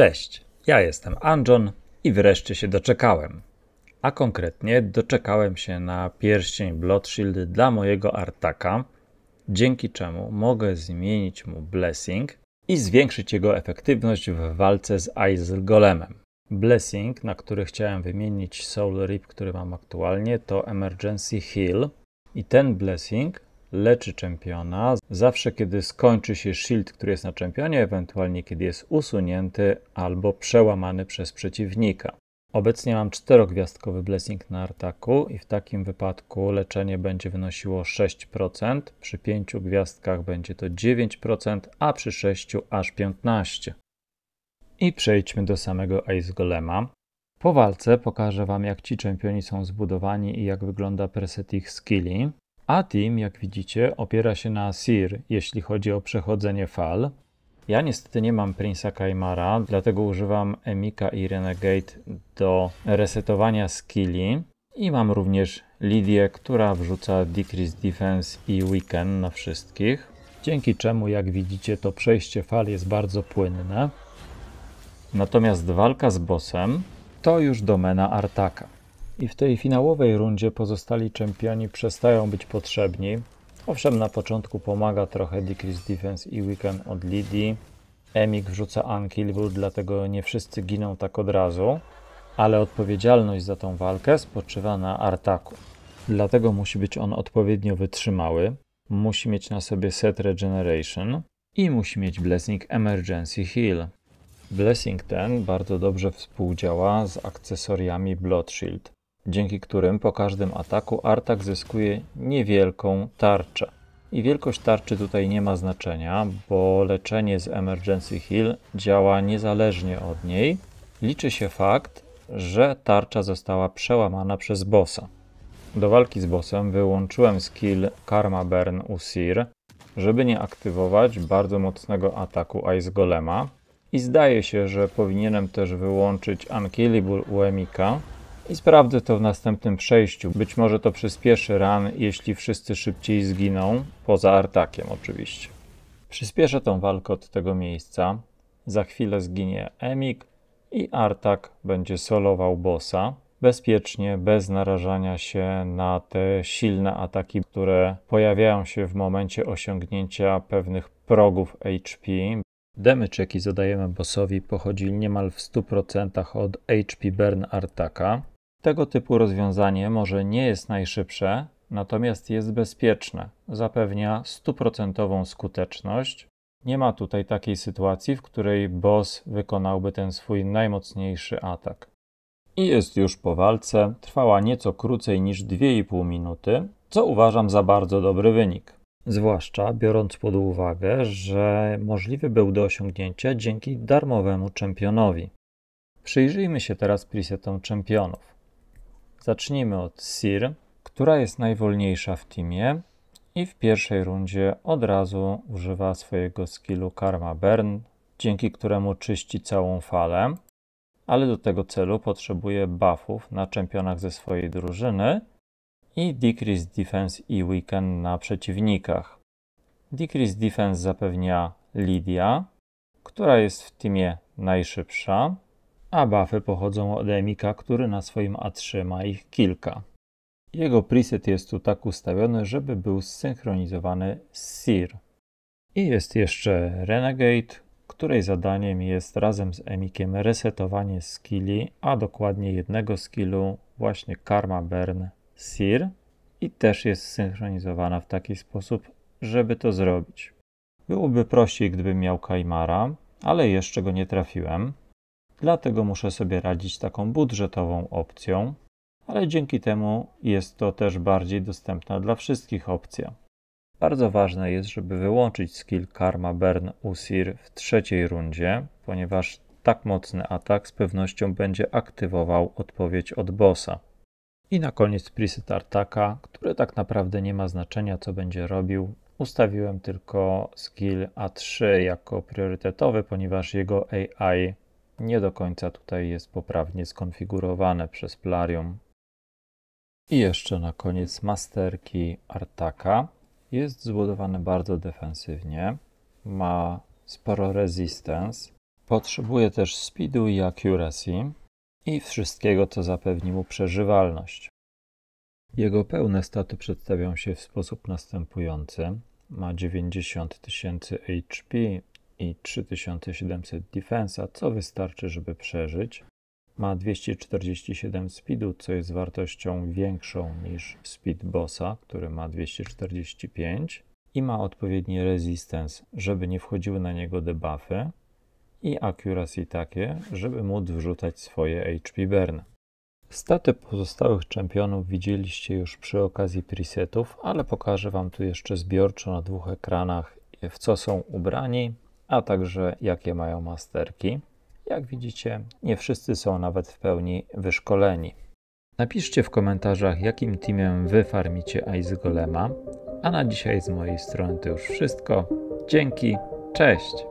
Cześć, ja jestem Anjon i wreszcie się doczekałem. A konkretnie doczekałem się na pierścień Bloodshield dla mojego artaka, dzięki czemu mogę zmienić mu Blessing i zwiększyć jego efektywność w walce z Aizel Golemem. Blessing, na który chciałem wymienić Soul Rip, który mam aktualnie, to Emergency Heal i ten Blessing leczy czempiona. Zawsze kiedy skończy się shield, który jest na czempionie, ewentualnie kiedy jest usunięty albo przełamany przez przeciwnika. Obecnie mam czterogwiazdkowy blessing na artaku i w takim wypadku leczenie będzie wynosiło 6%, przy 5 gwiazdkach będzie to 9%, a przy 6 aż 15%. I przejdźmy do samego Ice Golema. Po walce pokażę Wam jak ci czempioni są zbudowani i jak wygląda preset ich skilli. ATIM, jak widzicie, opiera się na SIR, jeśli chodzi o przechodzenie fal. Ja niestety nie mam Prince'a Kaimara, dlatego używam Emika i Renegade do resetowania skilli. I mam również Lidię, która wrzuca Decrease Defense i Weekend na wszystkich. Dzięki czemu, jak widzicie, to przejście fal jest bardzo płynne. Natomiast walka z bossem to już domena Artaka i w tej finałowej rundzie pozostali czempioni przestają być potrzebni. Owszem, na początku pomaga trochę Decrease Defense i Weekend od Lidii. Emik wrzuca Unkillable, dlatego nie wszyscy giną tak od razu, ale odpowiedzialność za tą walkę spoczywa na Artaku. Dlatego musi być on odpowiednio wytrzymały, musi mieć na sobie set regeneration i musi mieć Blessing Emergency Heal. Blessing ten bardzo dobrze współdziała z akcesoriami Blood Shield dzięki którym po każdym ataku Artak zyskuje niewielką tarczę. I wielkość tarczy tutaj nie ma znaczenia, bo leczenie z Emergency Heal działa niezależnie od niej. Liczy się fakt, że tarcza została przełamana przez bossa. Do walki z bossem wyłączyłem skill Karma Burn Usir, żeby nie aktywować bardzo mocnego ataku Ice Golema. I zdaje się, że powinienem też wyłączyć Unkillable Uemika, i sprawdzę to w następnym przejściu. Być może to przyspieszy ran, jeśli wszyscy szybciej zginą, poza artakiem oczywiście. Przyspieszę tą walkę od tego miejsca. Za chwilę zginie Emik i Artak będzie solował bossa bezpiecznie, bez narażania się na te silne ataki, które pojawiają się w momencie osiągnięcia pewnych progów HP. Damage, jaki zadajemy bossowi, pochodzi niemal w 100% od HP Burn Artaka. Tego typu rozwiązanie może nie jest najszybsze, natomiast jest bezpieczne, zapewnia stuprocentową skuteczność. Nie ma tutaj takiej sytuacji, w której boss wykonałby ten swój najmocniejszy atak. I jest już po walce, trwała nieco krócej niż 2,5 minuty, co uważam za bardzo dobry wynik. Zwłaszcza biorąc pod uwagę, że możliwy był do osiągnięcia dzięki darmowemu czempionowi. Przyjrzyjmy się teraz presetom czempionów. Zacznijmy od Sir, która jest najwolniejsza w teamie i w pierwszej rundzie od razu używa swojego skillu Karma Burn, dzięki któremu czyści całą falę, ale do tego celu potrzebuje buffów na czempionach ze swojej drużyny i Decrease Defense i Weekend na przeciwnikach. Decrease Defense zapewnia Lidia, która jest w teamie najszybsza, a buffy pochodzą od Emika, który na swoim A3 ma ich kilka. Jego preset jest tu tak ustawiony, żeby był zsynchronizowany z SIR. I jest jeszcze Renegade, której zadaniem jest razem z Emikiem resetowanie skilli, a dokładnie jednego skillu, właśnie Karma Burn SIR i też jest synchronizowana w taki sposób, żeby to zrobić. Byłoby prościej, gdybym miał Kaimara, ale jeszcze go nie trafiłem dlatego muszę sobie radzić taką budżetową opcją, ale dzięki temu jest to też bardziej dostępna dla wszystkich opcja. Bardzo ważne jest, żeby wyłączyć skill Karma Burn Usir w trzeciej rundzie, ponieważ tak mocny atak z pewnością będzie aktywował odpowiedź od bossa. I na koniec preset Artaka, który tak naprawdę nie ma znaczenia co będzie robił. Ustawiłem tylko skill A3 jako priorytetowy, ponieważ jego AI nie do końca tutaj jest poprawnie skonfigurowane przez Plarium. I jeszcze na koniec masterki Artaka. Jest zbudowany bardzo defensywnie, ma sporo resistance, potrzebuje też speedu i accuracy i wszystkiego, co zapewni mu przeżywalność. Jego pełne staty przedstawiają się w sposób następujący. Ma 90 000 HP, i 3700 defensa, co wystarczy, żeby przeżyć. Ma 247 speedu, co jest wartością większą niż speed bossa, który ma 245 i ma odpowiedni resistance, żeby nie wchodziły na niego debuffy i accuracy takie, żeby móc wrzucać swoje HP burn. Staty pozostałych czempionów widzieliście już przy okazji presetów, ale pokażę Wam tu jeszcze zbiorczo na dwóch ekranach w co są ubrani, a także jakie mają masterki. Jak widzicie, nie wszyscy są nawet w pełni wyszkoleni. Napiszcie w komentarzach, jakim teamem wy farmicie Ice Golema. A na dzisiaj z mojej strony to już wszystko. Dzięki, cześć!